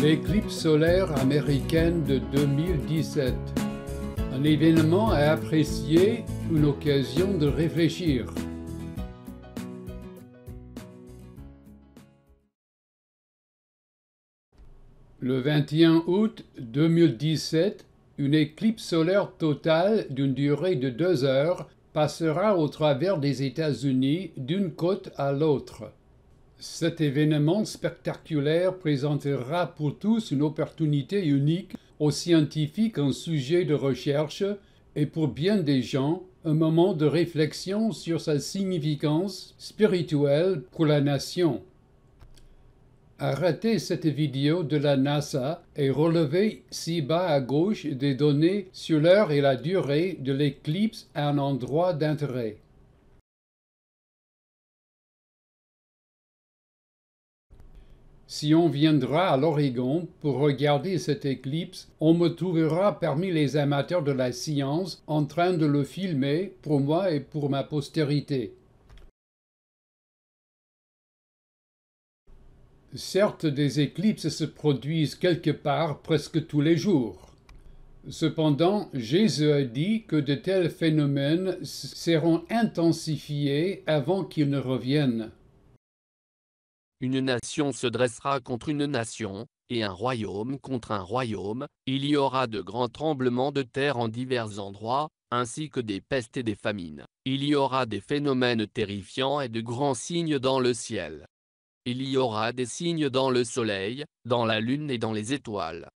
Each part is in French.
l'éclipse solaire américaine de 2017. Un événement à apprécier, une occasion de réfléchir. Le 21 août 2017, une éclipse solaire totale d'une durée de deux heures passera au travers des États-Unis d'une côte à l'autre. Cet événement spectaculaire présentera pour tous une opportunité unique aux scientifiques en sujet de recherche et pour bien des gens un moment de réflexion sur sa significance spirituelle pour la nation. Arrêtez cette vidéo de la NASA et relevez ci-bas à gauche des données sur l'heure et la durée de l'éclipse à un endroit d'intérêt. Si on viendra à l'Oregon pour regarder cette éclipse, on me trouvera parmi les amateurs de la science en train de le filmer pour moi et pour ma postérité. Certes, des éclipses se produisent quelque part presque tous les jours. Cependant, Jésus a dit que de tels phénomènes seront intensifiés avant qu'ils ne reviennent. Une nation se dressera contre une nation, et un royaume contre un royaume, il y aura de grands tremblements de terre en divers endroits, ainsi que des pestes et des famines. Il y aura des phénomènes terrifiants et de grands signes dans le ciel. Il y aura des signes dans le soleil, dans la lune et dans les étoiles.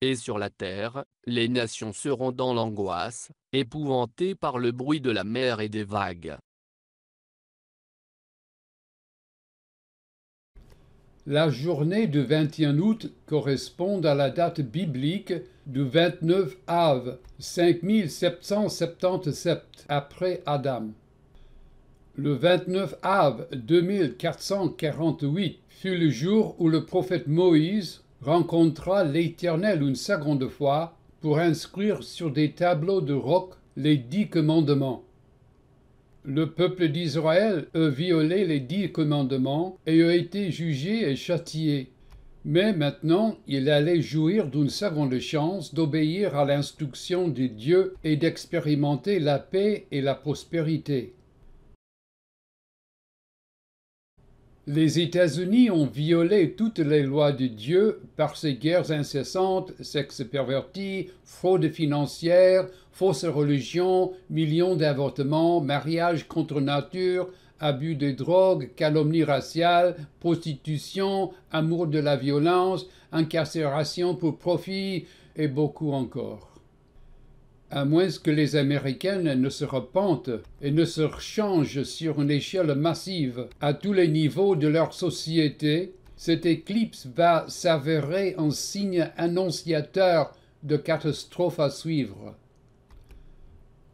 Et sur la terre, les nations seront dans l'angoisse, épouvantées par le bruit de la mer et des vagues. La journée du 21 août correspond à la date biblique du 29 av 5777 après Adam. Le 29 av 2448 fut le jour où le prophète Moïse rencontra l'Éternel une seconde fois pour inscrire sur des tableaux de roc les dix commandements. Le peuple d'Israël eut violé les dix commandements et eut été jugé et châtié. Mais maintenant, il allait jouir d'une seconde chance d'obéir à l'instruction de Dieu et d'expérimenter la paix et la prospérité. Les États-Unis ont violé toutes les lois de Dieu par ces guerres incessantes, sexe perverti, fraude financière, fausses religion, millions d'avortements, mariages contre nature, abus de drogue, calomnie raciale, prostitution, amour de la violence, incarcération pour profit et beaucoup encore à moins que les Américaines ne se repentent et ne se changent sur une échelle massive à tous les niveaux de leur société, cette éclipse va s'avérer un signe annonciateur de catastrophes à suivre.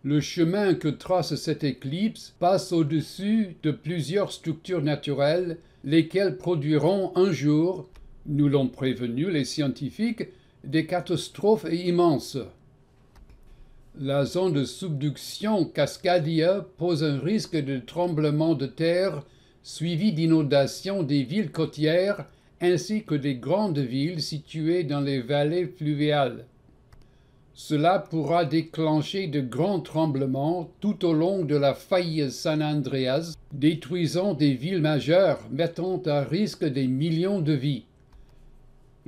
Le chemin que trace cette éclipse passe au-dessus de plusieurs structures naturelles, lesquelles produiront un jour, nous l'ont prévenu les scientifiques, des catastrophes immenses la zone de subduction Cascadia pose un risque de tremblement de terre suivi d'inondations des villes côtières ainsi que des grandes villes situées dans les vallées fluviales. Cela pourra déclencher de grands tremblements tout au long de la faille San Andreas, détruisant des villes majeures, mettant à risque des millions de vies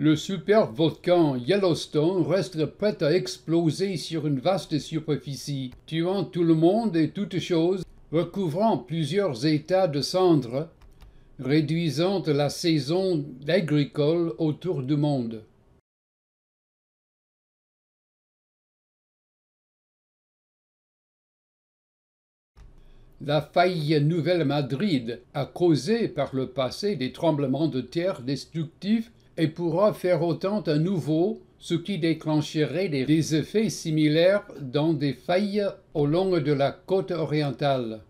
le superbe volcan Yellowstone reste prêt à exploser sur une vaste superficie, tuant tout le monde et toutes choses, recouvrant plusieurs états de cendres, réduisant la saison agricole autour du monde. La faille Nouvelle-Madrid a causé par le passé des tremblements de terre destructifs et pourra faire autant à nouveau, ce qui déclencherait des effets similaires dans des failles au long de la côte orientale.